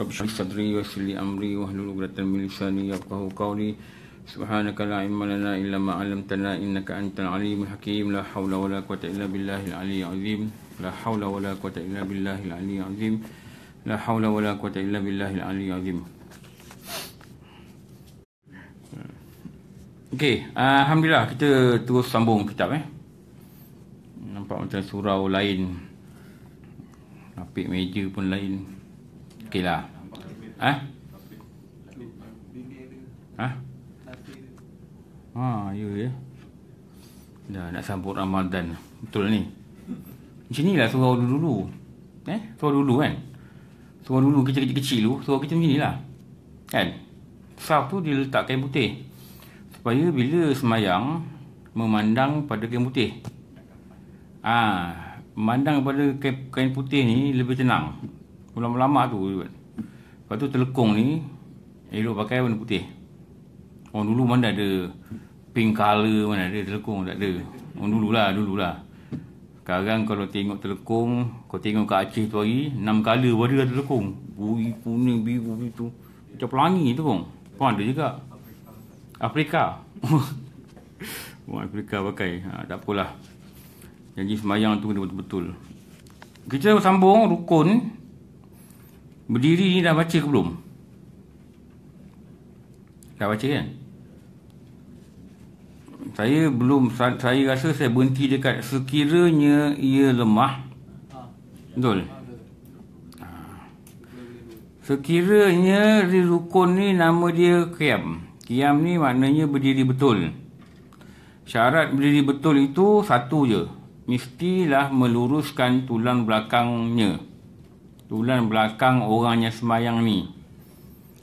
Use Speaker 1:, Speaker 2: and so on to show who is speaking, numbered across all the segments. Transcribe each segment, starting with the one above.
Speaker 1: رب اشرح صدري ويسر لي امري واهلل عقدة من لساني يفقهوا قولي سبحانك لا علم لنا الا ما علمتنا انك انت العليم الحكيم لا حول ولا قوة الا بالله العلي العظيم لا حول ولا قوة الا بالله العلي العظيم لا حول ولا قوة الا بالله العلي العظيم Okey, alhamdulillah kita terus sambung kitab eh. Nampak macam surau lain. Lapik meja pun lain. Okey lah. Ha? Ha? Ha, ya ya. Dah nak sambut Ramadan. Betul ni. Macam ni lah surau dulu-dulu. Eh? Surau dulu kan? Surau dulu kita kecil-kecil dulu. Surau kita macam ni lah. Kan? Saf tu dia letak kain putih. Supaya bila semayang, memandang pada kain putih. Ah, ha, memandang pada kain putih ni lebih tenang. Lama-lama tu Lepas tu telekong ni Elok pakai warna putih Orang dulu mana ada Pink color mana ada telekong tak ada Orang dulu lah dulu lah Sekarang kalau tengok telekong Kau tengok kat Aceh tu hari 6 color pun ada telekong Bui kuning biru itu Macam pelangi tu kong Pun ada juga Afrika Orang Afrika pakai ha, Tak apalah Janji semayang tu betul-betul kita sambung rukun Berdiri ni dah baca ke belum? Dah baca kan? Saya belum Saya rasa saya berhenti dekat Sekiranya ia lemah Betul? Ha. Sekiranya Rizukun ni nama dia Qiyam Qiyam ni maknanya berdiri betul Syarat berdiri betul itu satu je Mestilah meluruskan tulang belakangnya tulang belakang orang yang semayang ni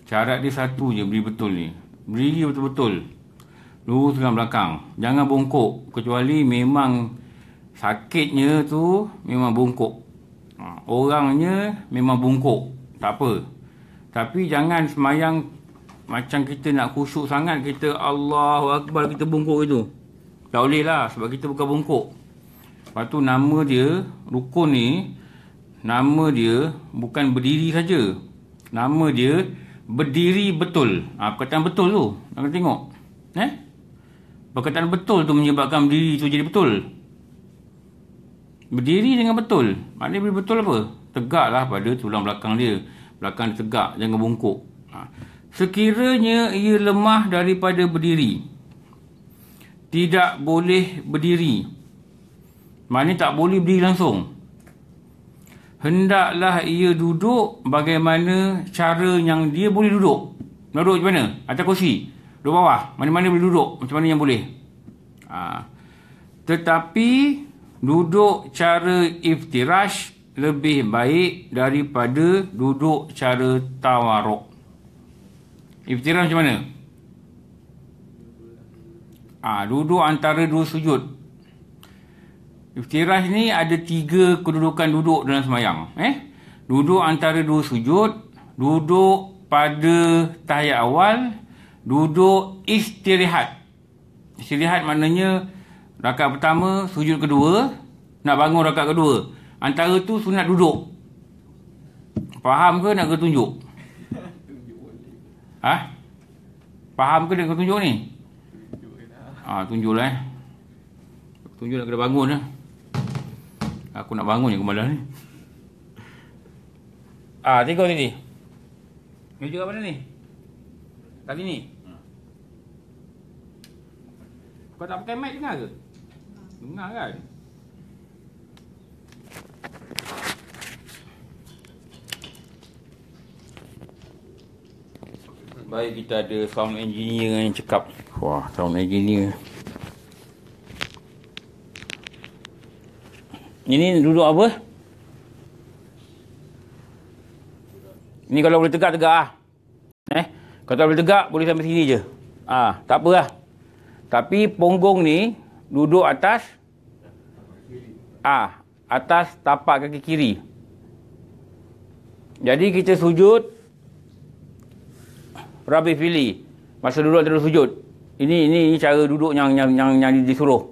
Speaker 1: syarat dia satu je beri betul ni beri betul-betul lurus dengan belakang jangan bongkok kecuali memang sakitnya tu memang bongkok ha, orangnya memang bongkok tak apa tapi jangan semayang macam kita nak khusyuk sangat kita Allah Akbar kita bongkok itu tak boleh lah sebab kita bukan bongkok lepas tu nama dia rukun ni nama dia bukan berdiri saja. Nama dia berdiri betul. Ah ha, perkataan betul tu. Nak tengok. Eh? Perkataan betul tu menyebabkan berdiri tu jadi betul. Berdiri dengan betul. Maknanya berdiri betul apa? Tegaklah pada tulang belakang dia. Belakang dia tegak. Jangan bungkuk. Ha. Sekiranya ia lemah daripada berdiri. Tidak boleh berdiri. Maknanya tak boleh berdiri langsung hendaklah ia duduk bagaimana cara yang dia boleh duduk. Nak duduk macam mana? Atas kursi. Duduk bawah. Mana-mana boleh duduk. Macam mana yang boleh. Ha. Tetapi, duduk cara iftirash lebih baik daripada duduk cara tawaruk. Iftirash macam mana? Ha, duduk antara dua sujud. Iftirah ni ada tiga kedudukan duduk dalam semayang. Eh? Duduk antara dua sujud. Duduk pada tahiyat awal. Duduk istirahat. Istirahat maknanya rakaat pertama, sujud kedua. Nak bangun rakaat kedua. Antara tu sunat duduk. Faham ke nak ketunjuk? Ah, ha? Faham ke nak ketunjuk ni? Ah, ha, tunjuklah eh. Tunjuklah kena bangun lah. Eh. Aku nak bangun je kemalah ni. Ah, tengok ni ni. juga mana ni? Kali ni. Hmm. Kau tak pakai mic dengar ke? Hmm. Dengar kan? Baik kita ada sound engineer yang cekap. Wah, sound engineer. Ini duduk apa? Ini kalau boleh tegak, tegak lah. Eh? Kalau boleh tegak, boleh sampai sini je. Ah, ha, tak apalah. Tapi ponggong ni duduk atas ah ha, atas tapak kaki kiri. Jadi kita sujud Rabi Fili masa duduk terus sujud. Ini ini, ini cara duduk yang yang yang, yang disuruh.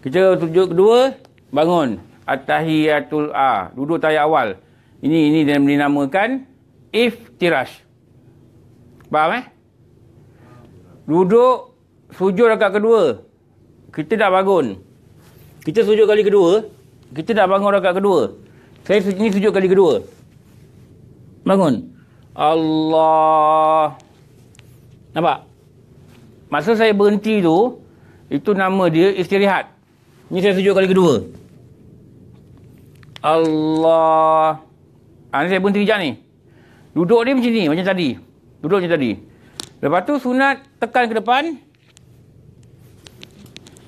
Speaker 1: Kita sujud kedua, bangun at-tahiyatul a duduk tayar awal ini ini dia dinamakan iftirash faham eh duduk sujud rakaat kedua kita dah bangun kita sujud kali kedua kita dah bangun rakaat kedua saya sujud ini sujud kali kedua bangun Allah nampak masa saya berhenti tu itu nama dia istirahat Ini saya sujud kali kedua Allah. Ha, ni saya berhenti kejap ni. Duduk dia macam ni, macam tadi. Duduk macam tadi. Lepas tu sunat tekan ke depan.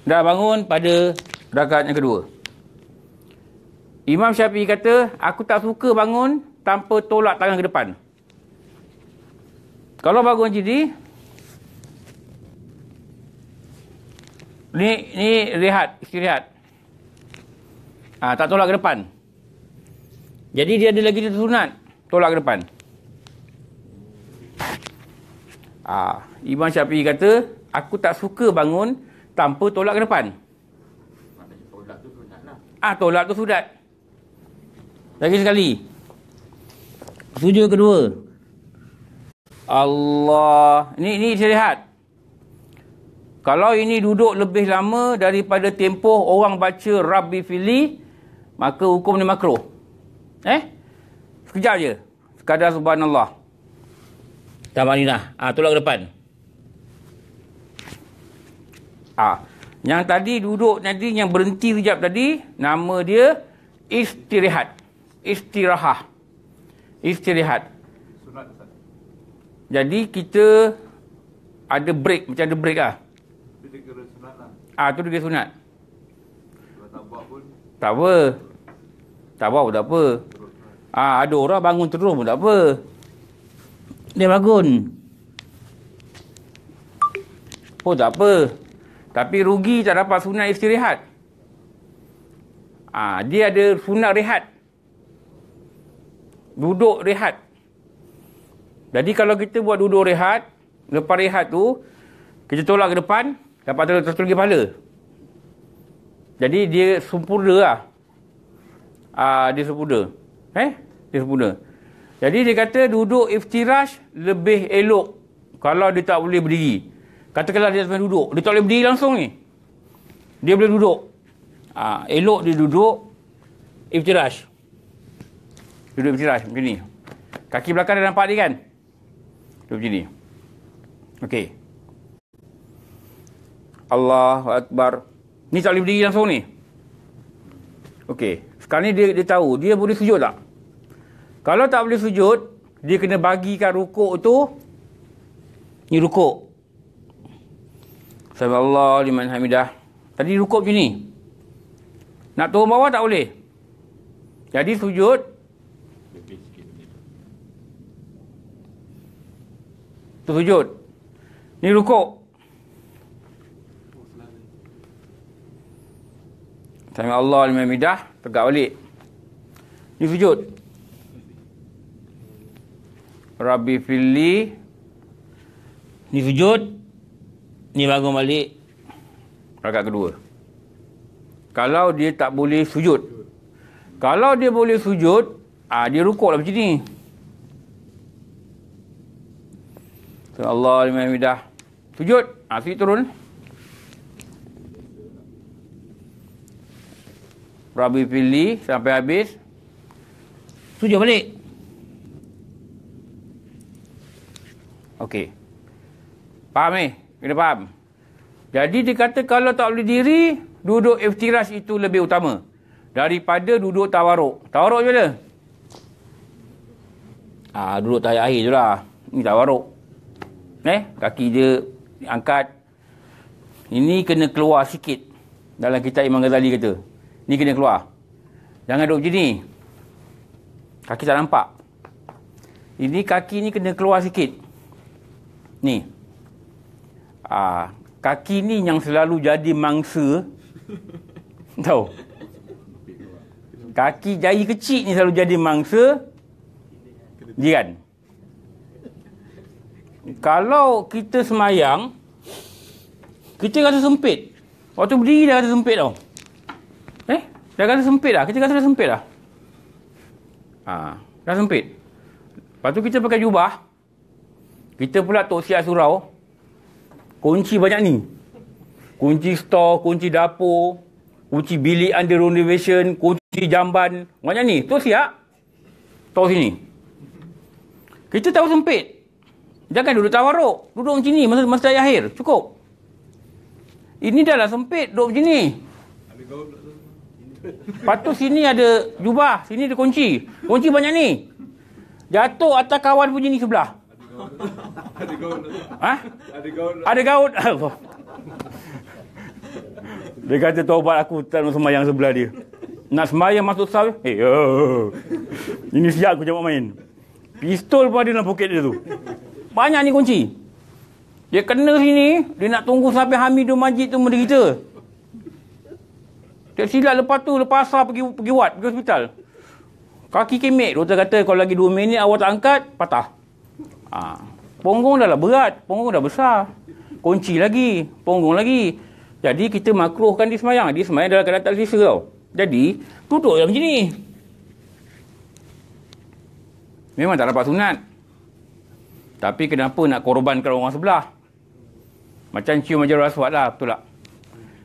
Speaker 1: Dah bangun pada rakaat yang kedua. Imam Syafi'i kata, aku tak suka bangun tanpa tolak tangan ke depan. Kalau bangun macam ni, ni, ni rehat, istirahat. Ha, tak tolak ke depan. Jadi dia ada lagi sunat. Tolak ke depan. Ah, Imam Syafi'i kata, aku tak suka bangun tanpa tolak ke depan. Tolak tu sunat lah. Ah, tolak tu sunat. Lagi sekali. Sujud kedua. Allah. Ini, ini saya lihat. Kalau ini duduk lebih lama daripada tempoh orang baca Rabbi Fili, maka hukum ni makruh. Eh? Sekejap je. Sekadar subhanallah. Dah mari dah. Ha, tolak ke depan. Ah, ha. Yang tadi duduk tadi, yang berhenti sekejap tadi, nama dia istirahat. Istirahat. Istirahat. Jadi kita ada break, macam ada break lah. Itu dia kira sunat lah. Ah, ha, tu dia sunat. Kalau tak buat pun. Tak apa. Tak bau tak apa. Ha, ada orang bangun terus pun tak apa. Dia bangun. Oh tak apa. Tapi rugi tak dapat sunat istirahat. Ah ha, dia ada sunat rehat. Duduk rehat. Jadi kalau kita buat duduk rehat, lepas rehat tu, kita tolak ke depan, dapat terus terus pergi kepala. Jadi dia sempurna lah uh, dia sempurna. Eh? Dia sempurna. Jadi dia kata duduk iftirash lebih elok kalau dia tak boleh berdiri. Katakanlah dia sebenarnya duduk. Dia tak boleh berdiri langsung ni. Dia boleh duduk. Uh, elok dia duduk iftirash. Duduk iftirash macam ni. Kaki belakang dah nampak ni kan? Duduk macam ni. Okey. Allah Akbar. Ni tak boleh berdiri langsung ni. Okey. Sekarang ni dia, dia tahu dia boleh sujud tak? Kalau tak boleh sujud, dia kena bagikan rukuk tu. Ni rukuk. Subhanallah liman hamidah. Tadi rukuk macam ni. Nak turun bawah tak boleh. Jadi sujud. Tu sujud. Ni rukuk. Sama Allah liman hamidah tegak balik. Ini sujud. Rabbi Fili. Ini sujud. Ini bangun balik. Rakat kedua. Kalau dia tak boleh sujud. Kalau dia boleh sujud, ah dia rukuk lah macam ni. Allah lima Sujud. Ah, sujud turun. Rabi pilih sampai habis. Tujuh balik. Okey. Faham ni? Eh? Kena faham? Jadi dia kata kalau tak boleh diri, duduk iftiras itu lebih utama. Daripada duduk tawaruk. Tawaruk je lah. Ha, duduk tahiyat akhir je lah. Ini tawaruk. Eh? Kaki dia angkat. Ini kena keluar sikit. Dalam kitab Imam Ghazali kata. Ni kena keluar. Jangan duduk macam ni. Kaki tak nampak. Ini kaki ni kena keluar sikit. Ni. Ah, kaki ni yang selalu jadi mangsa. Tahu. Kaki jari kecil ni selalu jadi mangsa. Jiran. Kalau kita semayang, kita rasa sempit. Waktu berdiri dah rasa sempit tau. Dah rasa sempit dah. Kita rasa dah sempit dah. Ha, dah sempit. Lepas tu kita pakai jubah. Kita pula tok siap surau. Kunci banyak ni. Kunci stor, kunci dapur. Kunci bilik under renovation. Kunci jamban. Banyak ni. Tok siap. Tok sini. Kita tahu sempit. Jangan duduk tawarok. Duduk macam ni. Masa, masa akhir. Cukup. Ini dah lah sempit. Duduk macam ni. Habis kau Lepas tu sini ada jubah. Sini ada kunci. Kunci banyak ni. Jatuh atas kawan punya ni sebelah. Ada gaun. Ada gaun. Ha? Ada gaun. Ada gaun. Dia kata taubat aku tak nak sembahyang sebelah dia. Nak sembahyang masuk sah. Eh, hey, oh. Ini siap aku jawab main. Pistol pun ada dalam poket dia tu. Banyak ni kunci. Dia kena sini, dia nak tunggu sampai Hamidul Majid tu menderita. Tak silap lepas tu lepas asar pergi pergi wat, pergi hospital. Kaki kemek, doktor kata kalau lagi 2 minit awak tak angkat, patah. Ha. Punggung dah lah berat, punggung dah besar. Kunci lagi, punggung lagi. Jadi kita makruhkan dia semayang. Dia semayang dalam keadaan tak selesa tau. Jadi, duduk yang macam ni. Memang tak dapat sunat. Tapi kenapa nak korbankan orang sebelah? Macam cium macam rasuat lah, betul tak?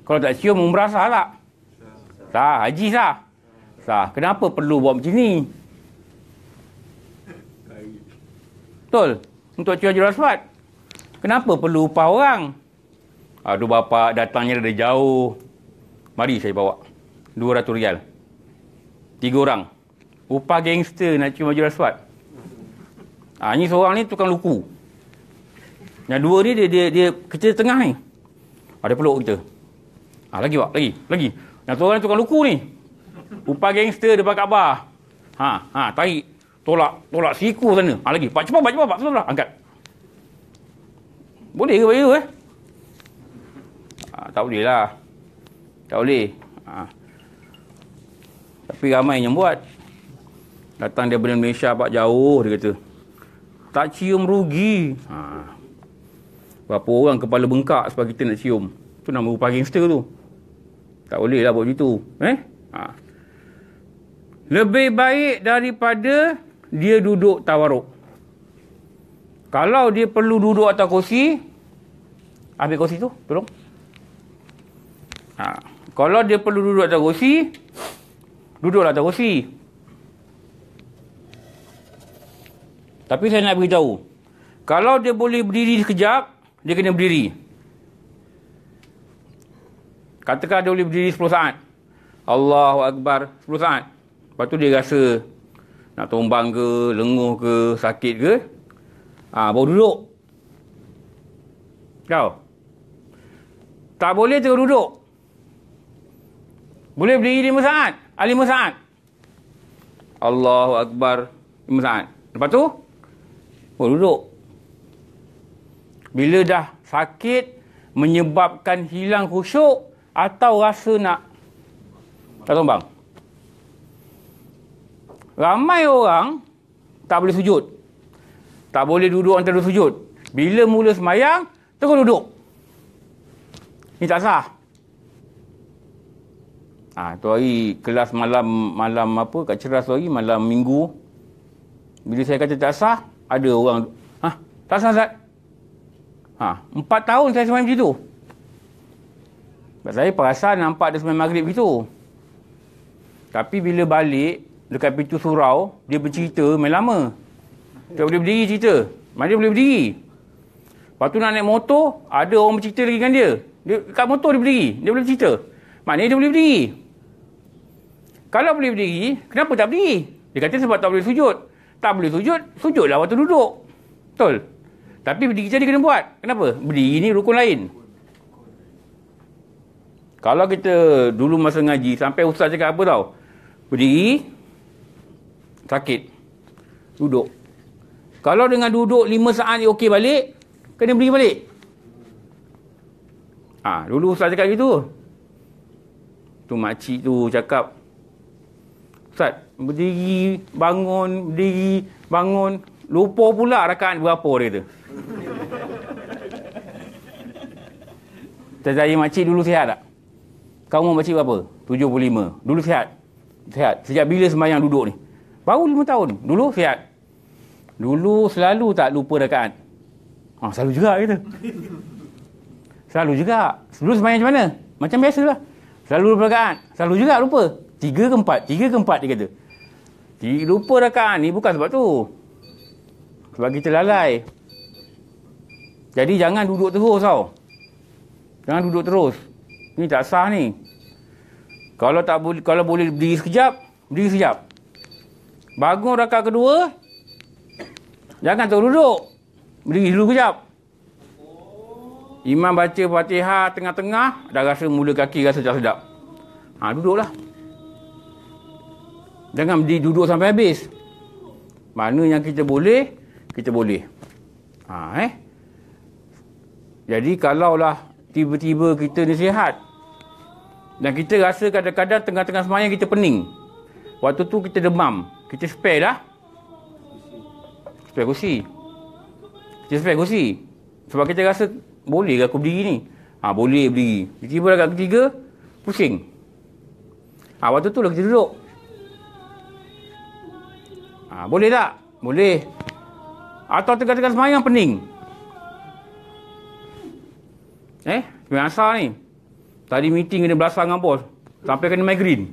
Speaker 1: Kalau tak cium, merasa lah. Sah, haji sah. Sah. Kenapa perlu buat macam ni? Betul. Untuk cuci rasuat. Kenapa perlu upah orang? Aduh bapa datangnya dari jauh. Mari saya bawa. 200 rial. Tiga orang. Upah gangster nak cuci baju rasuat. Ha, ah, ini seorang ni tukang luku. Yang dua ni dia dia, dia kerja tengah ni. Ada peluk kita. Ah ha, lagi pak, lagi, lagi. Yang tu orang tukang luku ni. Upah gangster depan Kaabah. Ha, ha, tarik. Tolak, tolak siku sana. Ha, lagi. Pak cepat, pak cepat, pak cepat. Angkat. Boleh ke bayu eh? Ha, tak boleh lah. Tak boleh. Ha. Tapi ramai yang buat. Datang dia daripada Malaysia, pak jauh, dia kata. Tak cium rugi. Ha. Berapa orang kepala bengkak sebab kita nak cium. Tu nama upah gangster tu. Tak boleh lah buat begitu. Eh? Ha. Lebih baik daripada dia duduk tawaruk. Kalau dia perlu duduk atas kursi, ambil kursi tu, tolong. Ha. Kalau dia perlu duduk atas kursi, duduklah atas kursi. Tapi saya nak beritahu, kalau dia boleh berdiri sekejap, dia kena berdiri. Katakan dia boleh berdiri 10 saat. Allahu Akbar 10 saat. Lepas tu dia rasa nak tumbang ke, lenguh ke, sakit ke. Ha, baru duduk. Kau Tak boleh terus duduk. Boleh berdiri 5 saat. 5 ah, saat. Allahu Akbar 5 saat. Lepas tu, baru duduk. Bila dah sakit, menyebabkan hilang khusyuk, atau rasa nak tak sombong. Ramai orang tak boleh sujud. Tak boleh duduk antara sujud. Bila mula semayang, terus duduk. Ini tak sah. Ah, ha, tu hari kelas malam malam apa kat Ceras hari malam Minggu. Bila saya kata tak sah, ada orang ha, tak sah tak? Ha, empat tahun saya semayang macam tu. Sebab saya perasan nampak dia sembang maghrib gitu. Tapi bila balik dekat pintu surau, dia bercerita main lama. Tak boleh berdiri cerita. Mana dia boleh berdiri? Lepas tu nak naik motor, ada orang bercerita lagi dengan dia. Dia kat motor dia berdiri, dia boleh bercerita. Maknanya dia boleh berdiri. Kalau boleh berdiri, kenapa tak berdiri? Dia kata sebab tak boleh sujud. Tak boleh sujud, sujudlah waktu duduk. Betul? Tapi berdiri jadi kena buat. Kenapa? Berdiri ni rukun lain. Kalau kita dulu masa ngaji, sampai ustaz cakap apa tau? Berdiri, sakit, duduk. Kalau dengan duduk 5 saat dia okey balik, kena beri balik. Ah, ha, dulu ustaz cakap gitu. Tu cik tu cakap, Ustaz, berdiri, bangun, berdiri, bangun. Lupa pula rakaat berapa dia tu. Tazahir makcik dulu sihat tak? Kau umur baca berapa? 75. Dulu sihat. Sihat. Sejak bila semayang duduk ni? Baru 5 tahun. Dulu sihat. Dulu selalu tak lupa rakaat. Ha, selalu juga kita. Selalu juga. Dulu semayang macam mana? Macam biasalah. Selalu lupa rakaat. Selalu juga lupa. Tiga ke empat. Tiga ke empat dia kata. Tiga, lupa rakaat ni bukan sebab tu. Sebab kita lalai. Jadi jangan duduk terus tau. Jangan duduk terus. Ini tak sah ni. Kalau tak boleh kalau boleh berdiri sekejap, berdiri sekejap. Bangun rakaat kedua. Jangan terus duduk. Berdiri dulu sekejap. Imam baca Fatihah tengah-tengah dah rasa mula kaki rasa tak sedap. Ha duduklah. Jangan berdiri duduk sampai habis. Mana yang kita boleh, kita boleh. Ha eh. Jadi kalaulah tiba-tiba kita ni sihat, dan kita rasa kadang-kadang tengah-tengah semayang kita pening. Waktu tu kita demam. Kita spare lah, Spare kursi. Kita spare kursi. Sebab kita rasa boleh ke aku berdiri ni? Ha, boleh berdiri. Tiba-tiba dekat ketiga, pusing. Ha, waktu tu lah kita duduk. Ha, boleh tak? Boleh. Atau tengah-tengah semayang pening. Eh, semayang asal ni. Tadi meeting kena belasang dengan bos. Sampai kena migrain.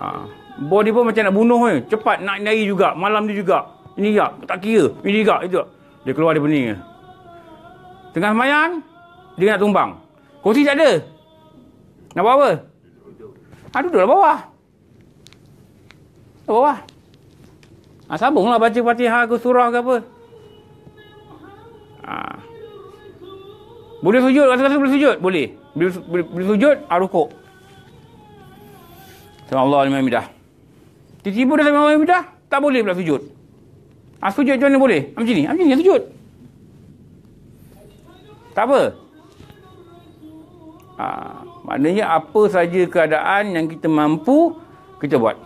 Speaker 1: Ha. Bos ni pun macam nak bunuh ni. Cepat nak nari juga. Malam ni juga. Ini tak, Tak kira. Ini juga. Itu. Dia keluar daripada ni. Tengah semayan. Dia nak tumbang. Kursi tak ada. Nak buat apa? Ha, ah, duduklah bawah. Duduk lah bawah. Ha, lah baca Fatihah ke surah ke apa. Ha. Boleh sujud, kata-kata boleh sujud. Boleh. Boleh, boleh, boleh sujud, arukuk. Ah, sama Allah al-Mahmidah. Tiba-tiba dah sama Allah al-Mahmidah, tak boleh pula sujud. Ha, sujud macam mana boleh? Ha, macam ni, ha, macam ni, sujud. Tak apa. Ha, maknanya apa saja keadaan yang kita mampu, kita buat.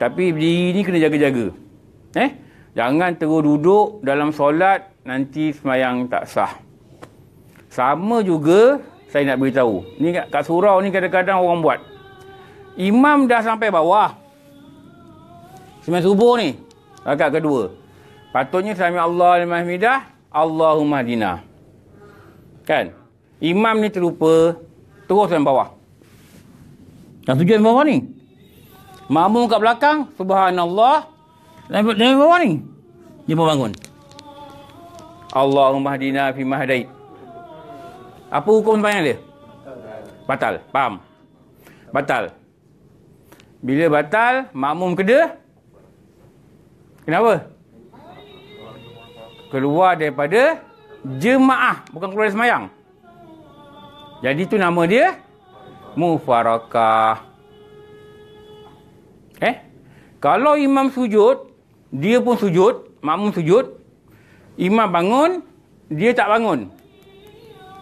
Speaker 1: Tapi diri ni kena jaga-jaga. Eh? Jangan terus duduk dalam solat, nanti semayang tak sah. Sama juga saya nak beritahu. Ni kat surau ni kadang-kadang orang buat. Imam dah sampai bawah. semasa subuh ni. Rakat kedua. Patutnya sami Allah liman hamidah, Allahumma dina. Kan? Imam ni terlupa terus sampai bawah. Yang tujuan bawah ni. Makmum kat belakang, subhanallah. Sampai bawah ni. Dia pun bangun. Allahumma dina fi mahdaid. Apa hukum sembahyang dia? Batal. Faham? Batal. Bila batal, makmum kena. Kenapa? Keluar daripada jemaah. Bukan keluar dari semayang. Jadi tu nama dia. Mufarakah. Eh? Kalau imam sujud, dia pun sujud. Makmum sujud. Imam bangun, dia tak bangun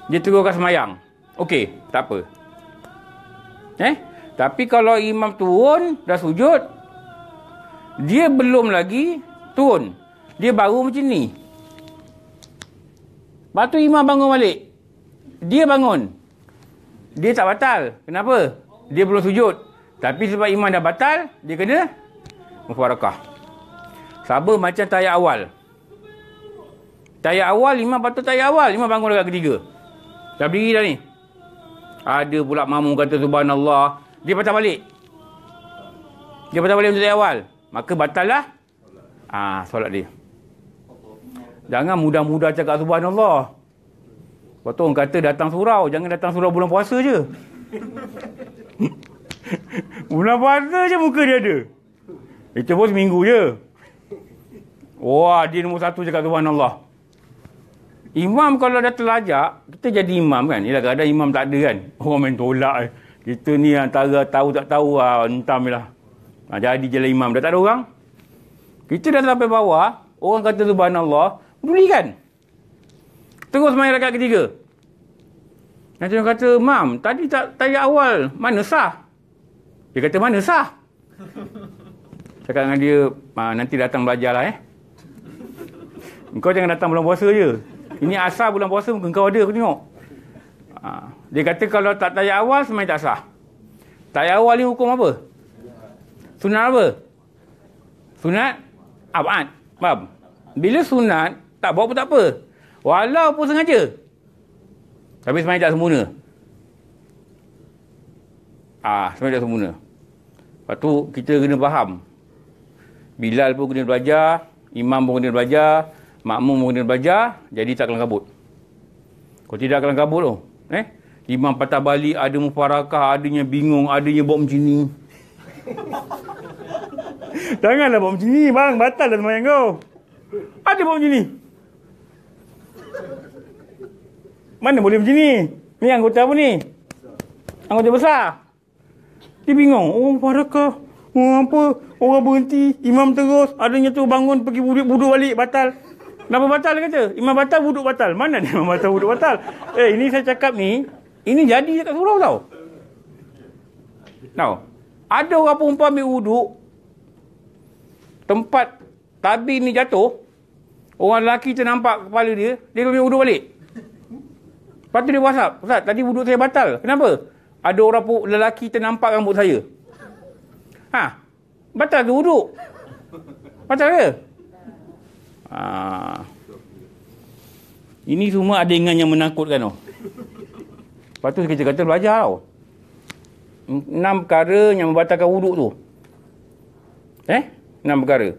Speaker 1: dia turunkan semayang. Okey, tak apa. Eh? Tapi kalau imam turun, dah sujud, dia belum lagi turun. Dia baru macam ni. Lepas tu imam bangun balik. Dia bangun. Dia tak batal. Kenapa? Dia belum sujud. Tapi sebab imam dah batal, dia kena mufarakah. Sama macam tayar awal. Tayar awal, imam patut tayar awal. Imam bangun lagi ketiga. Dah berdiri dah ni. Ada pula mamu kata subhanallah. Dia patah balik. Dia patah balik untuk dari awal. Maka batallah. Ah, ha, solat dia. Jangan mudah-mudah cakap subhanallah. Lepas tu orang kata datang surau. Jangan datang surau bulan puasa je. bulan puasa je muka dia ada. Itu pun seminggu je. Wah, dia nombor satu cakap subhanallah. Imam kalau dah terlajak, kita jadi imam kan. Yalah ada imam tak ada kan. Orang main tolak. Eh. Kita ni antara tahu tak tahu ah, lah. Entam ah, je lah. jadi je imam. Dah tak ada orang. Kita dah sampai bawah. Orang kata subhanallah. Beli kan? Terus main rakat ketiga. Nanti orang kata, Mam, tadi tak tayak awal. Mana sah? Dia kata, mana sah? Cakap dengan dia, ah, nanti datang belajar lah eh. Kau jangan datang belum puasa je. Ini asal bulan puasa mungkin kau ada aku tengok. Ha. Dia kata kalau tak tayar awal sebenarnya tak sah. Tayar awal ni hukum apa? Sunat apa? Sunat? Abad. Faham? Bila sunat, tak buat pun tak apa. Walaupun sengaja. Tapi sebenarnya tak sempurna. Ah, ha, sebenarnya tak sempurna. Lepas tu, kita kena faham. Bilal pun kena belajar. Imam pun kena belajar makmum mungkin belajar jadi tak kelam kabut kalau tidak kelam kabut tu eh Imam patah balik ada mufarakah adanya bingung adanya buat macam ni janganlah buat macam ni bang batal lah semayang kau ada buat macam ni mana boleh macam ni ni anggota apa ni anggota besar dia bingung oh mufarakah Oh, apa? Orang berhenti, imam terus, adanya tu bangun pergi budak budu balik, batal. Kenapa batal kata? Imam batal, wuduk batal. Mana ni imam batal, wuduk batal? Eh, ini saya cakap ni, ini jadi dekat surau tau. Now, ada orang perempuan ambil wuduk, tempat tabi ni jatuh, orang lelaki ternampak kepala dia, dia ambil wuduk balik. Lepas tu dia whatsapp, Ustaz, tadi wuduk saya batal. Kenapa? Ada orang lelaki lelaki ternampak rambut saya. Ha? Batal ke wuduk? Batal ke? Ha. Ini semua ada dengan yang menakutkan tau. Oh. Lepas tu kita kata belajar tau. Lah, oh. Enam perkara yang membatalkan wuduk tu. Eh? Enam perkara.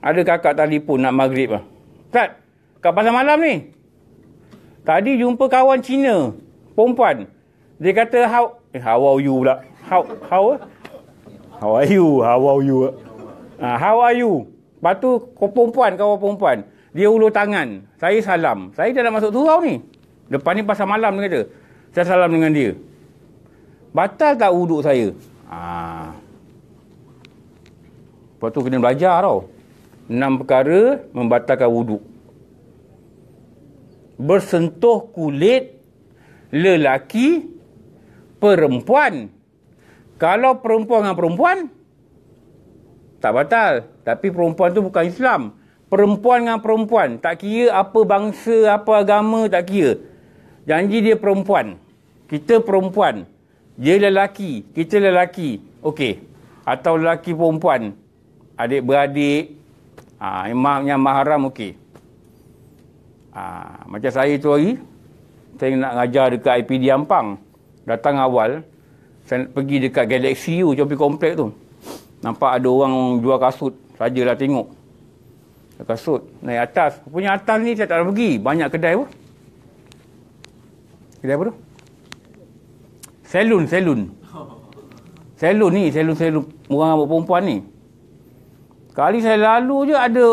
Speaker 1: Ada kakak tadi pun nak maghrib lah. Ustaz, kat pasal malam ni. Tadi jumpa kawan Cina. Perempuan. Dia kata how... Eh, how are you pula? How, how? Eh? How are you? How are you? Ah, uh, how are you? Lepas tu perempuan kawan perempuan. Dia ulur tangan. Saya salam. Saya dah nak masuk surau ni. Depan ni pasal malam dia kata. Saya salam dengan dia. Batal tak wuduk saya? Ha. Lepas tu kena belajar tau. Enam perkara membatalkan wuduk. Bersentuh kulit lelaki perempuan. Kalau perempuan dengan perempuan, tak batal. Tapi perempuan tu bukan Islam. Perempuan dengan perempuan. Tak kira apa bangsa, apa agama, tak kira. Janji dia perempuan. Kita perempuan. Dia lelaki. Kita lelaki. Okey. Atau lelaki perempuan. Adik-beradik. Ha, imam yang mahram, okey. Ha, macam saya tu hari. Saya nak ngajar dekat IPD Ampang. Datang awal. Saya pergi dekat Galaxy U. Jompi komplek tu. Nampak ada orang jual kasut. Saja lah tengok. Kasut. Naik atas. Punya atas ni saya tak nak pergi. Banyak kedai pun. Kedai apa tu? Selun, selun. Selun ni, selun-selun orang rambut perempuan ni. Kali saya lalu je ada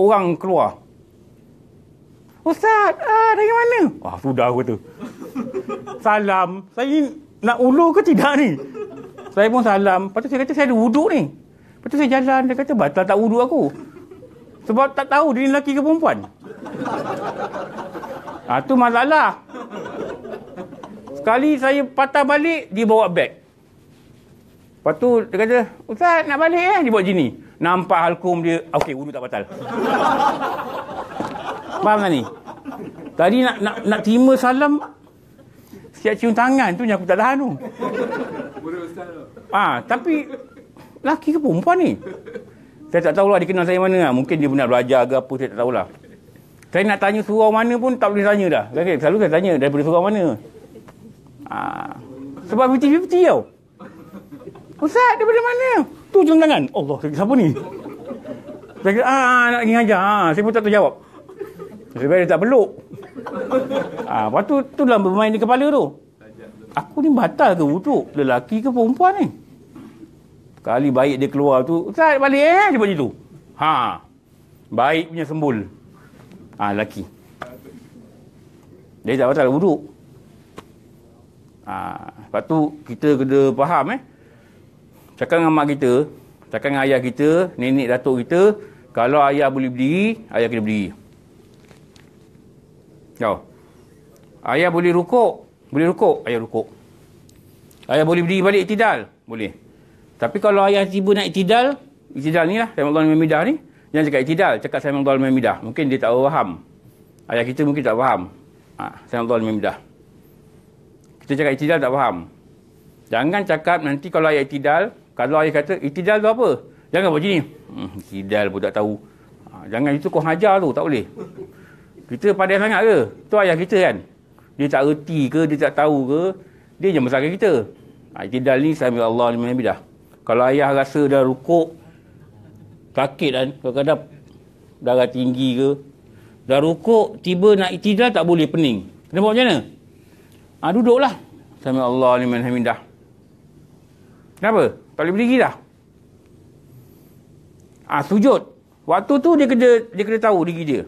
Speaker 1: orang keluar. Ustaz, ah, dari mana? wah sudah aku tu. Salam. Saya nak ulu ke tidak ni? Saya pun salam. Lepas tu saya kata saya ada wuduk ni. Lepas tu saya jalan. Dia kata batal tak wuduk aku. Sebab tak tahu dia ni lelaki ke perempuan. Ha, tu masalah. Sekali saya patah balik, dia bawa beg. Lepas tu dia kata, Ustaz nak balik eh? Dia bawa gini. Nampak halkum dia, okey wuduk tak batal. Faham tak ni? Tadi nak, nak, nak terima salam, siap cium tangan tu yang aku tak tahan tu. Ah, tapi laki ke perempuan ni? Saya tak tahulah dia kenal saya mana lah. Mungkin dia pernah belajar ke apa, saya tak lah Saya nak tanya surau mana pun tak boleh tanya dah. Okay, selalu saya tanya daripada surau mana. ah Sebab 50-50 tau. Ustaz, daripada mana? Tu cium tangan. Allah, siapa ni? Saya kata, ah, ah, nak pergi ngajar. Ha, saya pun tak tahu jawab. Lebih baik tak peluk. Ha, lepas tu, tu dalam bermain di kepala tu. Aku ni batal ke wuduk? Lelaki ke perempuan ni? Kali baik dia keluar tu, Ustaz balik eh, dia macam tu. Ha, baik punya sembul. Ha, lelaki. Dia tak batal wuduk. Ha, lepas tu, kita kena faham eh. Cakap dengan mak kita, cakap dengan ayah kita, nenek datuk kita, kalau ayah boleh berdiri, ayah kena berdiri. Oh. Ayah boleh rukuk? Boleh rukuk? Ayah rukuk. Ayah boleh berdiri balik tidal, Boleh. Tapi kalau ayah tiba nak tidal itidal ni lah, Sayyid Abdul Rahman ni. Jangan cakap eh, tidal, cakap Sayyid Abdul Rahman Mungkin dia tak faham. Ayah kita mungkin tak faham. Ha, Sayyid Abdul Rahman Kita cakap eh, tidal tak faham. Jangan cakap nanti kalau ayah tidal, kalau ayah kata eh, tidal tu apa? Jangan buat macam ni. Hmm, itidal pun tak tahu. Ha, jangan itu kau hajar tu, tak boleh. Kita pandai sangat ke? tu ayah kita kan? Dia tak reti ke, dia tak tahu ke, dia yang besarkan kita. Ha, itidal ni, sambil Allah ni menyebih dah. Kalau ayah rasa dah rukuk, sakit kan, kadang-kadang darah tinggi ke, dah rukuk, tiba nak itidal tak boleh pening. Kenapa macam mana? Ha, duduklah. Sambil Allah ni menyebih dah. Kenapa? Tak boleh berdiri dah. ha, sujud. Waktu tu dia kena dia kena tahu diri dia.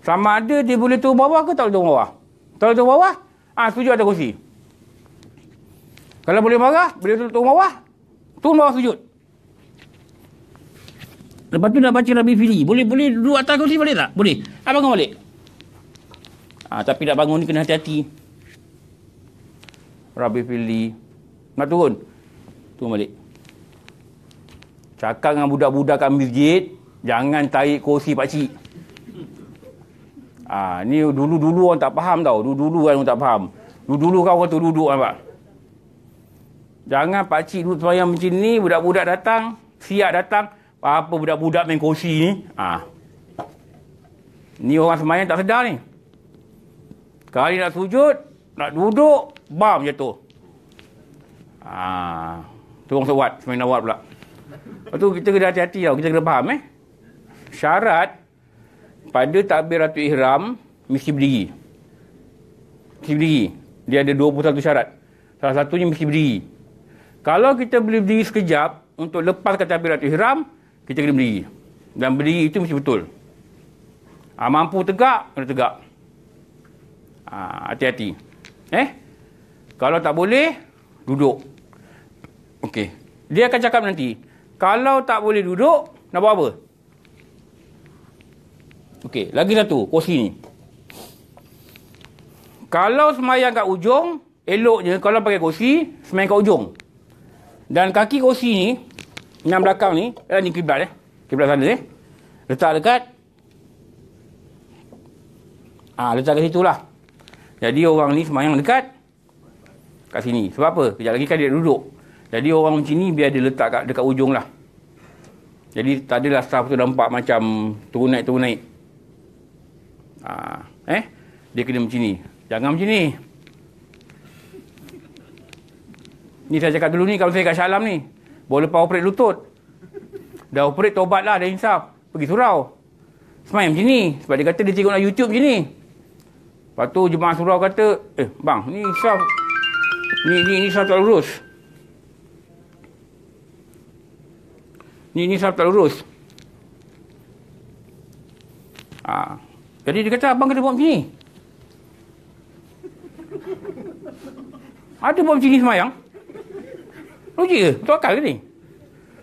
Speaker 1: Sama ada dia boleh turun bawah ke tak boleh turun bawah. Kalau turun bawah, ah ha, sujud atas kursi. Kalau boleh marah, boleh turun bawah. Turun bawah sujud. Lepas tu nak baca Nabi Fili. Boleh boleh duduk atas kursi boleh tak? Boleh. Ah bangun balik. Ah ha, tapi nak bangun ni kena hati-hati. Rabi Fili. Nak turun. Turun balik. Cakap dengan budak-budak kat masjid, jangan tarik kursi pak cik. Ha, ni dulu-dulu orang tak faham tau. Dulu-dulu kan orang tak faham. Dulu-dulu kan orang tu duduk nampak. Jangan pakcik duduk semayang macam ni. Budak-budak datang. Siap datang. Apa budak-budak main kursi ni. Ha. Ni orang semayang tak sedar ni. Kali nak sujud. Nak duduk. Bam jatuh. Ha. Tu orang sewat. Semayang nawat pula. Lepas tu kita kena hati-hati tau. Kita kena faham eh. Syarat pada takbir ratu ihram mesti berdiri mesti berdiri dia ada 21 syarat salah satunya mesti berdiri kalau kita boleh berdiri sekejap untuk lepas kata takbir ratu ihram kita kena berdiri dan berdiri itu mesti betul ha, mampu tegak kena tegak ha, hati-hati eh kalau tak boleh duduk okey dia akan cakap nanti kalau tak boleh duduk nak buat apa Okey, lagi satu, kursi ni. Kalau semayang kat ujung, eloknya kalau pakai kursi, semayang kat ujung. Dan kaki kursi ni, enam belakang ni, ialah eh, ni kiblat eh. Kiblat sana eh. Letak dekat. Ah, ha, letak kat situ lah. Jadi orang ni semayang dekat. Kat sini. Sebab apa? Kejap lagi kan dia duduk. Jadi orang macam ni biar dia letak kat, dekat ujung lah. Jadi tak adalah staff tu nampak macam turun naik-turun naik. Turun naik. Ha, eh, dia kena macam ni. Jangan macam ni. Ni saya cakap dulu ni kalau saya kat Syalam ni. Boleh lepas operate lutut. Dah operate tobat lah, dah insaf. Pergi surau. Semain macam ni. Sebab dia kata dia tengok nak YouTube macam ni. Lepas tu jemaah surau kata, eh bang, ni insaf. Ni, ni, ni insaf tak lurus. Ni, ni insaf tak lurus. Ah. Jadi dia kata abang kena buat macam ni. Ada buat macam ni semayang? Logik ke? Betul akal ke ni?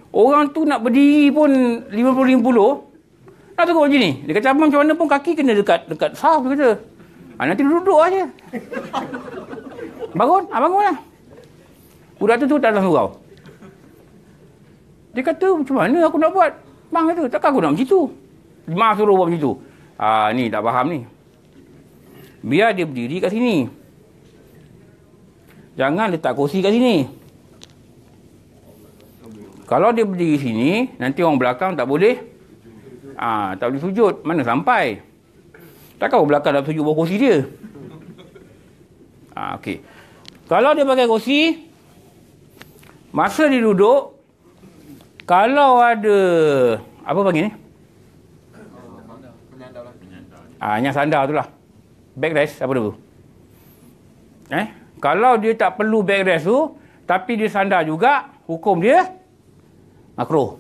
Speaker 1: Orang tu nak berdiri pun 50-50. Nak tengok macam ni. Dia kata abang macam mana pun kaki kena dekat dekat sah. Dia kata. Ha, nanti duduk aja. Bangun. Ha, bangun lah. Budak tu tu tak ada surau. Dia kata macam mana aku nak buat? Bang kata takkan aku nak macam tu. Mak suruh buat macam tu. Ah, ni tak faham ni. Biar dia berdiri kat sini. Jangan letak kursi kat sini. Kalau dia berdiri sini, nanti orang belakang tak boleh. Ah, tak boleh sujud. Mana sampai? Takkan orang belakang dah sujud bawah kursi dia? Ah, okey. Kalau dia pakai kursi, masa dia duduk, kalau ada apa panggil ni? Ah ha, yang sandar tu lah. Backrest apa dulu? Eh, kalau dia tak perlu backrest tu tapi dia sandar juga, hukum dia makro.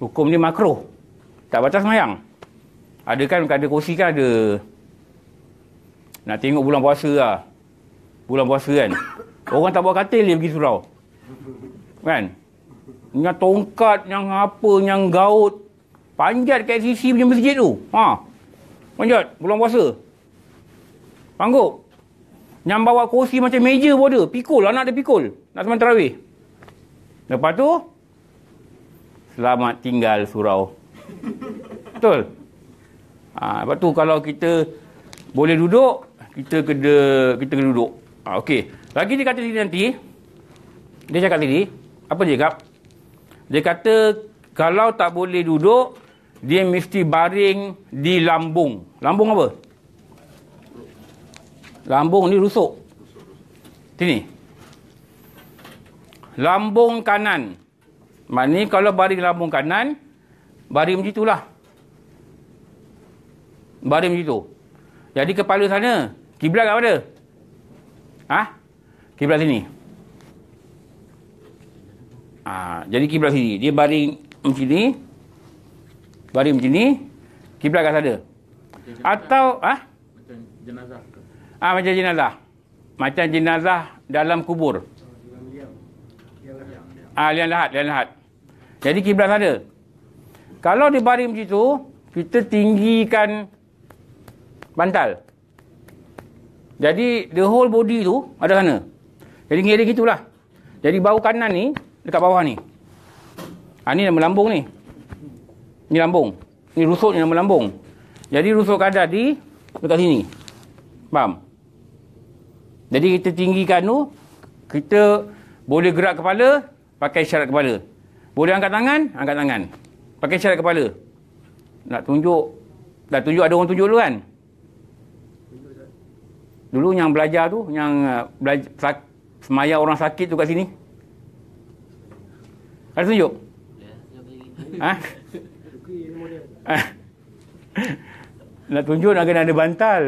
Speaker 1: Hukum dia makro. Tak baca semayang. Ada kan ada kursi kan ada. Nak tengok bulan puasa lah. Bulan puasa kan. Orang tak buat katil dia pergi surau. Kan? Yang tongkat, yang apa, yang gaut. Panjat kat sisi punya masjid tu. Haa. Panjat, bulan puasa. Panggup. Yang bawa kursi macam meja pun ada. Pikul, anak dia pikul. Nak semangat terawih. Lepas tu, selamat tinggal surau. Betul? Ha, lepas tu kalau kita boleh duduk, kita kena, kita kena duduk. Ha, Okey. Lagi dia kata tadi nanti, dia cakap tadi, apa dia cakap? Dia kata, kalau tak boleh duduk, dia mesti baring di lambung. Lambung apa? Lambung ni rusuk. Sini. Lambung kanan. Maknanya kalau baring lambung kanan, baring macam itulah. Baring macam itu. Jadi kepala sana, kiblat kat mana? Ha? Kiblat sini. Ha, jadi kiblat sini. Dia baring macam ni. Bari macam ni. Kiblat kat sana. Atau, ha? Macam jenazah. Ah ha, macam jenazah. Macam jenazah dalam kubur. Ah ha, liang lahat, liang lahat. Jadi kiblat sana. Kalau di bari macam tu, kita tinggikan bantal. Jadi the whole body tu ada sana. Jadi ngiring gitulah. Jadi bau kanan ni dekat bawah ni. Ah ha, ni melambung ni ni lambung. Ni rusuk ni nama lambung. Jadi rusuk ada di dekat sini. Faham? Jadi kita tinggikan tu, kita boleh gerak kepala, pakai syarat kepala. Boleh angkat tangan, angkat tangan. Pakai syarat kepala. Nak tunjuk, dah tunjuk ada orang tunjuk dulu kan? Dulu yang belajar tu, yang uh, belajar, semaya orang sakit tu kat sini. Ada tunjuk? Ya, ha? nak tunjuk nak kena ada bantal.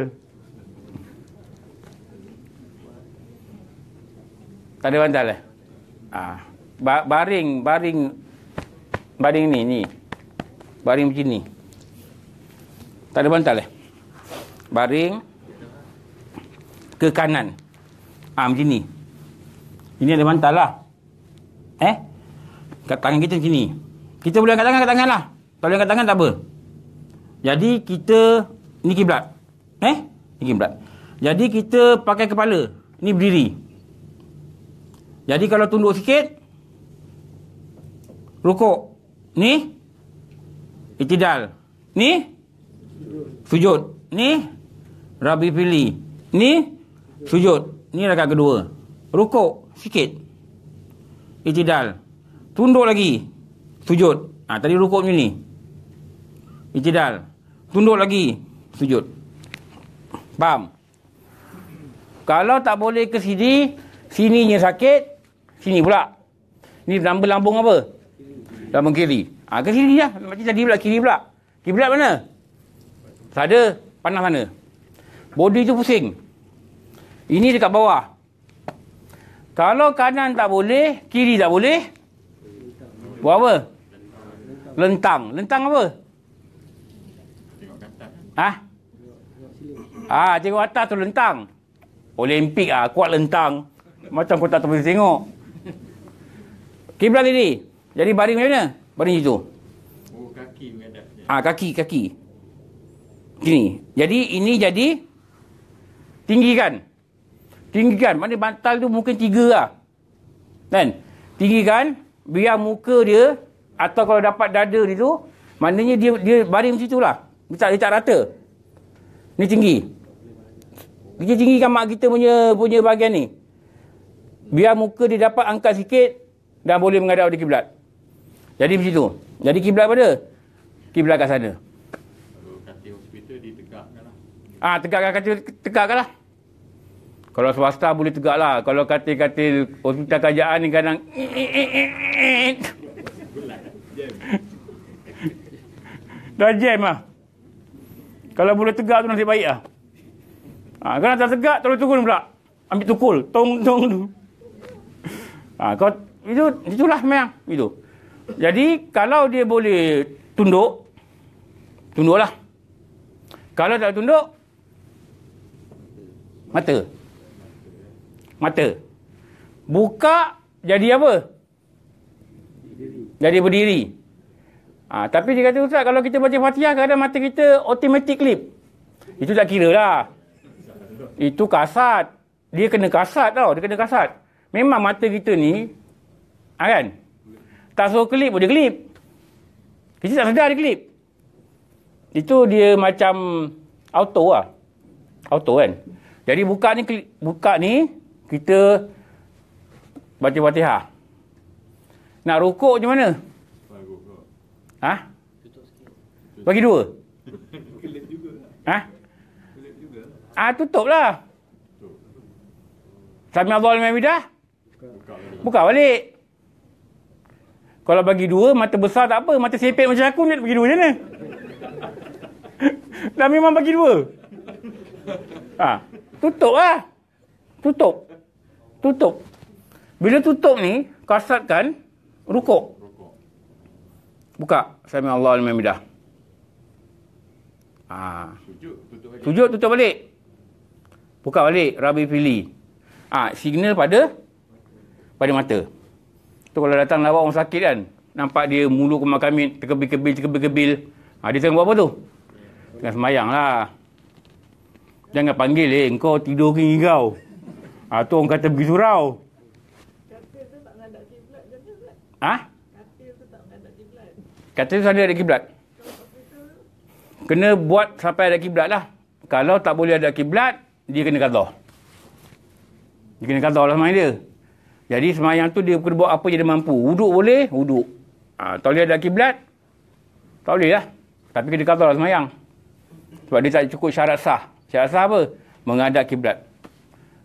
Speaker 1: Tak ada bantal eh? Ah, ba- baring, baring baring ni ni. Baring macam ni. Tak ada bantal eh? Baring ke kanan. Ah macam ni. Ini ada bantal lah. Eh? Kat tangan kita macam ni. Kita boleh angkat tangan, angkat tangan lah. Kalau angkat tangan tak apa. Jadi kita ni kiblat. Eh? Ni kiblat. Jadi kita pakai kepala. Ni berdiri. Jadi kalau tunduk sikit rukuk. Ni itidal. Ni sujud. Ni rabi pili, Ni sujud. Ni rakaat kedua. Rukuk sikit. Itidal. Tunduk lagi. Sujud. Ah ha, tadi rukuk macam ni. Itidal. Tunduk lagi. Sujud. Faham? Kalau tak boleh ke sini, sininya sakit, sini pula. Ini nama lambung apa? Lambung kiri. Ha, ke sini lah. Ya. Macam tadi pula, kiri pula. kiri pula mana? Sada, panas mana? Bodi tu pusing. Ini dekat bawah. Kalau kanan tak boleh, kiri tak boleh. Buat apa? Lentang. Lentang apa? Ha? Ah, tengok ah, atas tu lentang. Olimpik ah, kuat lentang. Macam kau tak boleh tengok. Kiblat ni, Jadi baring macam mana? Baring situ. Oh, kaki menghadap. Ah, kaki, kaki. Sini. Jadi ini jadi tinggikan. Tinggikan. Mana bantal tu mungkin tiga lah. Kan? Tinggikan. Biar muka dia. Atau kalau dapat dada dia tu. Maknanya dia, dia baring macam tu lah. Bicara tak rata. Ni tinggi. Kita tinggikan mak kita punya punya bahagian ni. Biar muka dia dapat angkat sikit dan boleh menghadap di kiblat. Jadi macam tu. Jadi kiblat pada? Kiblat kat sana. Kalau kaki lah. Ah, tegakkan kaki tegakkanlah. Kalau swasta boleh tegaklah. Kalau kaki-kaki hospital kerajaan ni kadang Dah jam lah. Kalau boleh tegak tu nanti baik lah. Ha, kalau tak tegak, terus tukul, pula. Ambil tukul. Tong, tong. Ha, kau, itu, itulah memang. Itu. Jadi, kalau dia boleh tunduk, tunduklah. Kalau tak tunduk, mata. Mata. Buka, jadi apa? Jadi berdiri. Ha, tapi dia kata Ustaz kalau kita baca Fatihah kadang mata kita automatic lip, Itu tak kira lah. Itu kasat. Dia kena kasat tau. Dia kena kasat. Memang mata kita ni ha, kan? Tak suruh kelip, pun dia clip. Kita tak sedar dia clip. Itu dia macam auto lah. Auto kan? Jadi buka ni buka ni kita baca Fatihah. Nak rukuk macam mana? Ha? Bagi dua. Ha? Ah ha, tutuplah. Sami Allah lima bidah. Buka balik. Kalau bagi dua, mata besar tak apa. Mata sepet macam aku, nak bagi dua je mana? Dah memang bagi dua. Ha, tutup lah. Tutup. Tutup. Bila tutup ni, kasatkan rukuk. Buka Sami Allah Ah. Sujud tutup, tutup balik. Buka balik Rabi Fili. Ah, signal pada pada mata. Tu kalau datang lawa orang sakit kan. Nampak dia mulu kemak kami terkebil-kebil terkebil-kebil. Ah, dia tengah buat apa tu? Tengah semayang lah. Jangan panggil eh kau tidur ke kau. Ah, tu orang kata pergi surau. Ha? Ah? Katanya sana ada kiblat. Kena buat sampai ada kiblat lah. Kalau tak boleh ada kiblat, dia kena kata. Dia kena kata lah semayang dia. Jadi semayang tu dia kena buat apa yang dia mampu. Wuduk boleh, wuduk. Ha, tak boleh ada kiblat, tak boleh lah. Tapi kena kata lah semayang. Sebab dia tak cukup syarat sah. Syarat sah apa? Mengadap kiblat.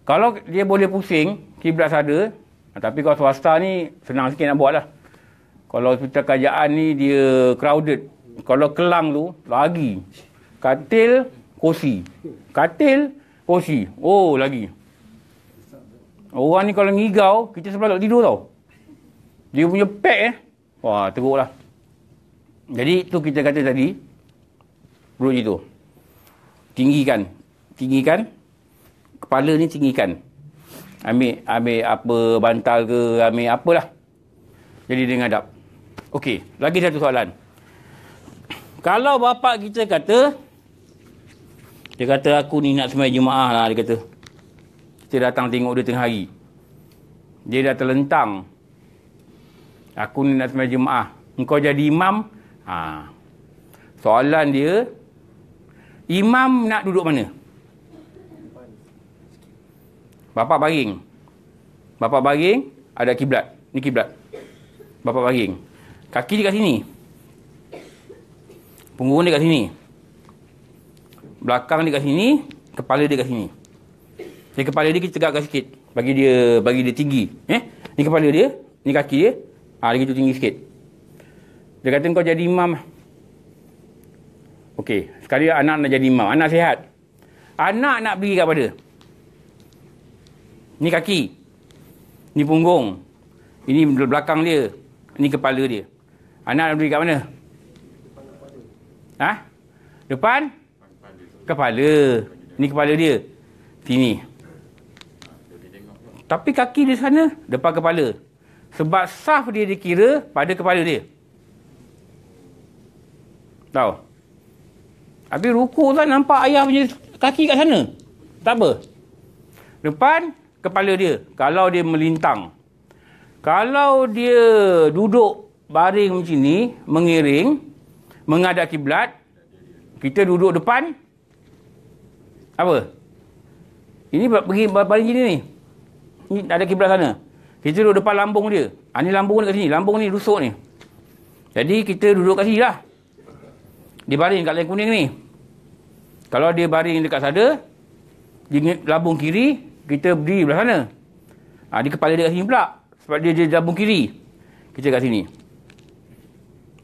Speaker 1: Kalau dia boleh pusing, kiblat sadar. Ha, tapi kalau swasta ni, senang sikit nak buat lah. Kalau hospital kerajaan ni dia crowded. Kalau kelang tu lagi. Katil, kursi. Katil, kursi. Oh, lagi. Orang ni kalau ngigau, kita sebelah tak tidur tau. Dia punya pack eh. Wah, teruk lah. Jadi, tu kita kata tadi. Perut itu. Tinggikan. Tinggikan. Kepala ni tinggikan. Ambil, ambil apa, bantal ke, ambil apalah. Jadi, dengan adab. Okey, lagi satu soalan. Kalau bapa kita kata dia kata aku ni nak sembah Jumaah lah dia kata. Kita datang tengok dia tengah hari. Dia dah terlentang. Aku ni nak sembah Jumaah. Engkau jadi imam? Ha. Soalan dia imam nak duduk mana? Bapak baring. Bapak baring ada kiblat. Ni kiblat. Bapak baring. Kaki dia kat sini. Punggung dia kat sini. Belakang dia kat sini. Kepala dia kat sini. Jadi kepala dia kita tegakkan sikit. Bagi dia bagi dia tinggi. Eh? Ni kepala dia. Ni kaki dia. Ha, dia kita tinggi sikit. Dia kata kau jadi imam. Okey. Sekali anak nak jadi imam. Anak sihat. Anak nak beri kepada. Ni kaki. Ni punggung. Ini belakang dia. Ini kepala dia. Anak nak beri kat mana? Ha? Depan? Kepala. Ni kepala dia. Sini. Tapi kaki di sana, depan kepala. Sebab saf dia dikira pada kepala dia. Tahu? Tapi ruku tak nampak ayah punya kaki kat sana. Tak apa. Depan, kepala dia. Kalau dia melintang. Kalau dia duduk baring macam ni, mengiring, menghadap kiblat, kita duduk depan apa? Ini pergi baring sini ni. Ini ada kiblat sana. Kita duduk depan lambung dia. Ha, ah, ini lambung dekat sini. Lambung ni rusuk ni. Jadi kita duduk kat sini lah. Dia baring kat lain kuning ni. Kalau dia baring dekat sana, dia lambung kiri, kita berdiri belah sana. Ha, ah, dia kepala dia kat sini pula. Sebab dia, dia lambung kiri. Kita kat sini.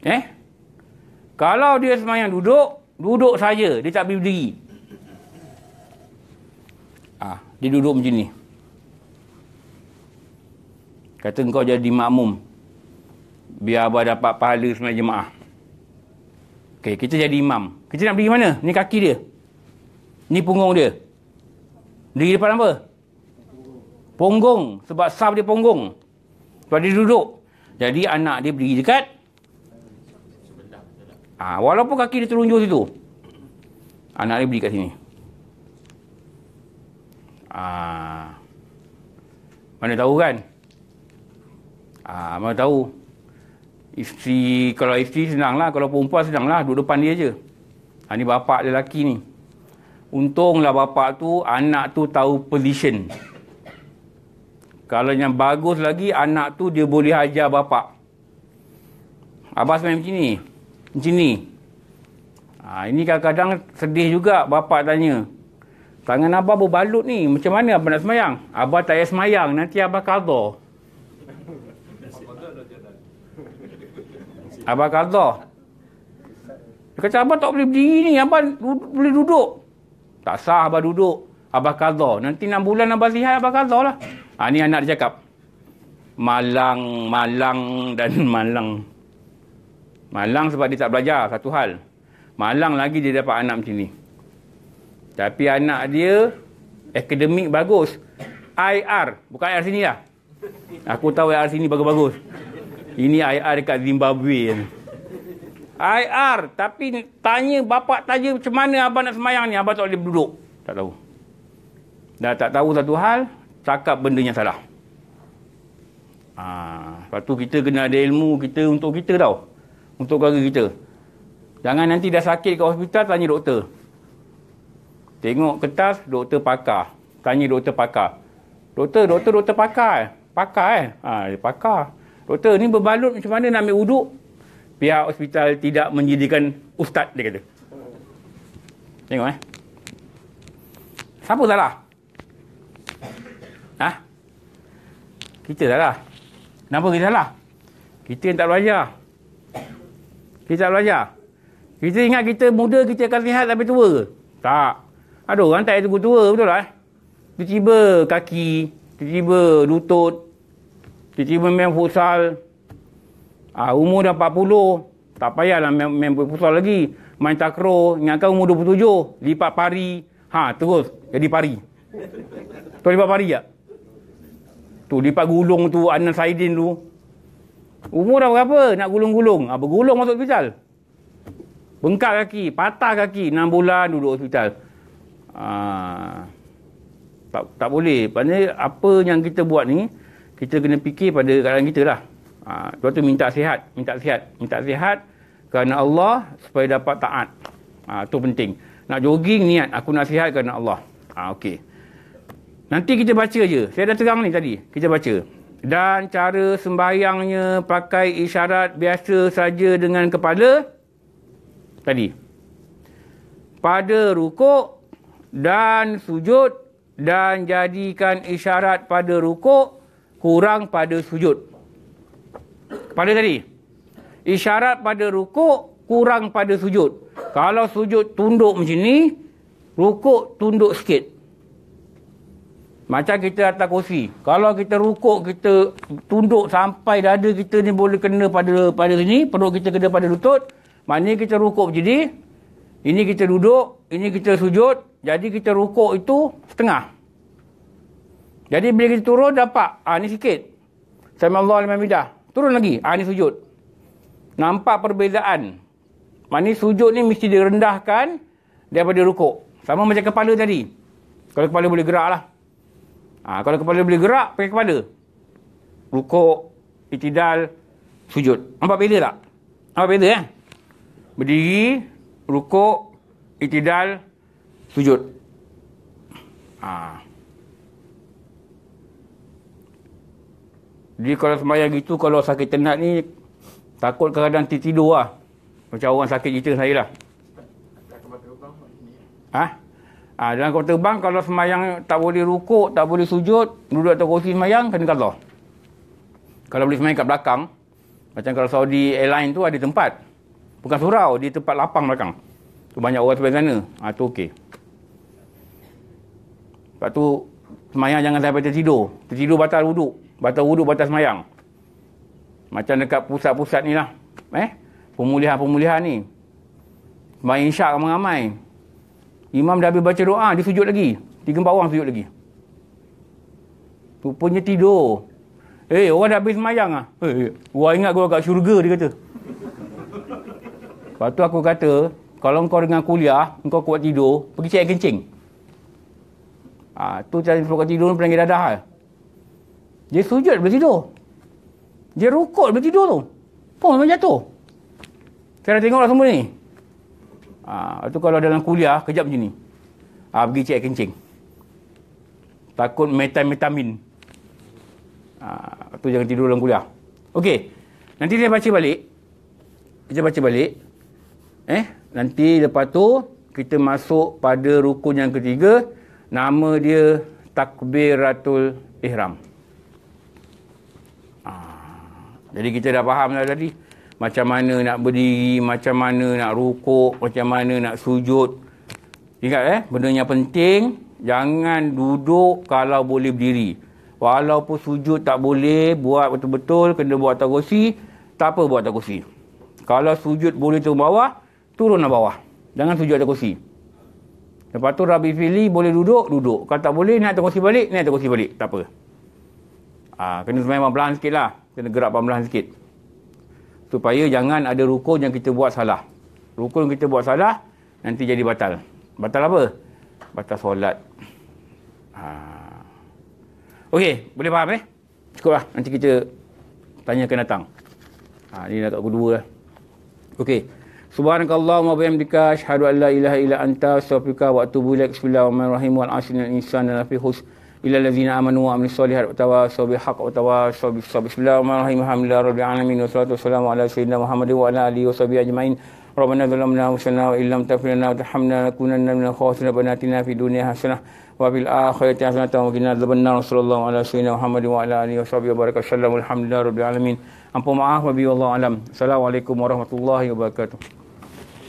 Speaker 1: Eh? Kalau dia semayang duduk, duduk saja. Dia tak boleh berdiri. Ah, dia duduk macam ni. Kata kau jadi makmum. Biar abah dapat pahala semayang jemaah. Okey, kita jadi imam. Kita nak pergi mana? Ni kaki dia. Ni punggung dia. Diri depan apa? Punggung. Sebab sah dia punggung. Sebab dia duduk. Jadi anak dia pergi dekat Ha, walaupun kaki dia terunjur situ. Anak ha, dia beli kat sini. Ha, mana tahu kan? Ha, mana tahu? Isteri, kalau isteri senanglah. Kalau perempuan senanglah. Duduk depan dia je. Ha, ni bapak dia lelaki ni. Untunglah bapak tu, anak tu tahu position. Kalau yang bagus lagi, anak tu dia boleh ajar bapak. Abah sebenarnya macam ni macam ni. Ha, ini kadang-kadang sedih juga bapak tanya. Tangan abah berbalut ni. Macam mana abah nak semayang? Abah tak payah semayang. Nanti abah kata. Abah kata. Dia kata abah tak boleh berdiri ni. Abah boleh duduk. Tak sah abah duduk. Abah kata. Nanti 6 bulan abah lihat abah kata lah. Ha, ni anak dia cakap. Malang, malang dan malang. Malang sebab dia tak belajar satu hal. Malang lagi dia dapat anak macam ni. Tapi anak dia akademik bagus. IR. Bukan IR sini lah. Aku tahu IR sini bagus-bagus. Ini IR dekat Zimbabwe. IR. Tapi tanya bapak tanya macam mana abang nak semayang ni. Abang tak boleh duduk. Tak tahu. Dah tak tahu satu hal. Cakap benda yang salah. Ha, lepas tu kita kena ada ilmu kita untuk kita tau untuk keluarga kita. Jangan nanti dah sakit kat hospital, tanya doktor. Tengok kertas, doktor pakar. Tanya doktor pakar. Doktor, doktor, doktor pakar. Eh? Pakar eh? Ha, dia pakar. Doktor, ni berbalut macam mana nak ambil uduk? Pihak hospital tidak menjadikan ustaz, dia kata. Tengok eh. Siapa salah? Ha? Kita salah. Kenapa kita salah? Kita yang tak belajar. Kita tak belajar. Kita ingat kita muda, kita akan sihat sampai tua ke? Tak. Ada orang tak tunggu tua, betul tak? Eh? Tiba-tiba kaki, tiba-tiba lutut, tiba-tiba main futsal. Ah, ha, umur dah 40, tak payahlah main, main futsal lagi. Main takro, ingatkan umur 27, lipat pari. Ha, terus jadi pari. Tu lipat pari tak? Tu lipat gulung tu, Anan Saidin tu. Umur dah berapa nak gulung-gulung? Ha, bergulung masuk hospital. Bengkak kaki, patah kaki, 6 bulan duduk hospital. Ha, tak, tak boleh. Pada apa yang kita buat ni, kita kena fikir pada keadaan kita lah. Ha, ah, lepas tu minta sihat, minta sihat, minta sihat kerana Allah supaya dapat taat. Ha, tu penting. Nak jogging niat, aku nak sihat kerana Allah. Ha, okay. Nanti kita baca je. Saya dah terang ni tadi. Kita baca dan cara sembahyangnya pakai isyarat biasa saja dengan kepala tadi pada rukuk dan sujud dan jadikan isyarat pada rukuk kurang pada sujud pada tadi isyarat pada rukuk kurang pada sujud kalau sujud tunduk macam ni rukuk tunduk sikit macam kita atas kursi. Kalau kita rukuk, kita tunduk sampai dada kita ni boleh kena pada pada sini. Perut kita kena pada lutut. Maknanya kita rukuk jadi. Ini kita duduk. Ini kita sujud. Jadi kita rukuk itu setengah. Jadi bila kita turun dapat. Ah ha, ni sikit. Sallallahu alaihi wasallam. Turun lagi. Ah ha, ni sujud. Nampak perbezaan. Mani sujud ni mesti direndahkan daripada rukuk. Sama macam kepala tadi. Kalau kepala boleh gerak lah. Ha, kalau kepala boleh gerak, pakai kepala. Rukuk, itidal, sujud. Nampak beza tak? Nampak beza eh? Berdiri, rukuk, itidal, sujud. Ha. Jadi kalau sembahyang gitu, kalau sakit tenat ni, takut kadang-kadang tertidur lah. Macam orang sakit cerita saya lah. Ha? Ha, dalam kota bang kalau semayang tak boleh rukuk, tak boleh sujud, duduk atau kursi semayang, kena kata. Kalau boleh semayang kat belakang, macam kalau Saudi Airline tu ada tempat. Bukan surau, di tempat lapang belakang. Tu banyak orang sampai sana. Ha, tu okey. Lepas tu, semayang jangan sampai tertidur. Tertidur batal wuduk. Batal wuduk, batal semayang. Macam dekat pusat-pusat ni lah. Eh? Pemulihan-pemulihan ni. Semayang insya ramai-ramai. Imam dah habis baca doa, dia sujud lagi. Tiga empat orang sujud lagi. Rupanya tidur. Eh, hey, orang dah habis semayang lah. Hey, eh, eh. gua ingat gua kat syurga, dia kata. Lepas tu aku kata, kalau kau dengan kuliah, kau kuat tidur, pergi cek kencing. Ah, ha, tu cara kau tidur, penanggil dadah lah. Dia sujud boleh tidur. Dia rukut boleh tidur tu. Pun macam jatuh. Saya dah tengok lah semua ni. Ha, itu kalau dalam kuliah, kejap macam ni. Ha, pergi cek kencing. Takut metamitamin. Ha, tu jangan tidur dalam kuliah. Okey. Nanti dia baca balik. Kita baca balik. Eh, Nanti lepas tu, kita masuk pada rukun yang ketiga. Nama dia Takbiratul Ihram. Ha, jadi kita dah faham dah tadi. Dah, macam mana nak berdiri, macam mana nak rukuk, macam mana nak sujud. Ingat eh, benda yang penting, jangan duduk kalau boleh berdiri. Walaupun sujud tak boleh, buat betul-betul, kena buat atas kursi, tak apa buat atas kursi. Kalau sujud boleh turun bawah, turun bawah. Jangan sujud atas kursi. Lepas tu Rabi Fili boleh duduk, duduk. Kalau tak boleh, naik atas kursi balik, naik atas kursi balik. Tak apa. Ha, kena semayang perlahan sikit lah. Kena gerak perlahan sikit supaya jangan ada rukun yang kita buat salah. Rukun yang kita buat salah, nanti jadi batal. Batal apa? Batal solat. Ha. Okey, boleh faham eh? Cukuplah, nanti kita tanya akan datang. Ha, ini nak tak kedua lah. Okey. Subhanakallahumma bihamdika asyhadu an la ilaha illa anta astaghfiruka wa atubu ilaik. Bismillahirrahmanirrahim. Wal 'asri wal insani lafii khusr illa allazina amanu wa amilus solihati wa tawasaw bil haqqi wa tawasaw bis sabr bismillahirrahmanirrahim alhamdulillahi rabbil alamin wassalatu wassalamu ala sayyidina muhammadin wa ala alihi washabi ajmain ربنا ظلمنا وسنا وإن لم تغفر لنا وترحمنا لنكونن من الخاسرين بناتنا في الدنيا حسنة وفي الآخرة حسنة وقنا عذاب النار صلى الله على سيدنا محمد وعلى آله وصحبه وبارك وسلم الحمد لله رب العالمين أمبو معاه وبي والله أعلم السلام عليكم ورحمة الله وبركاته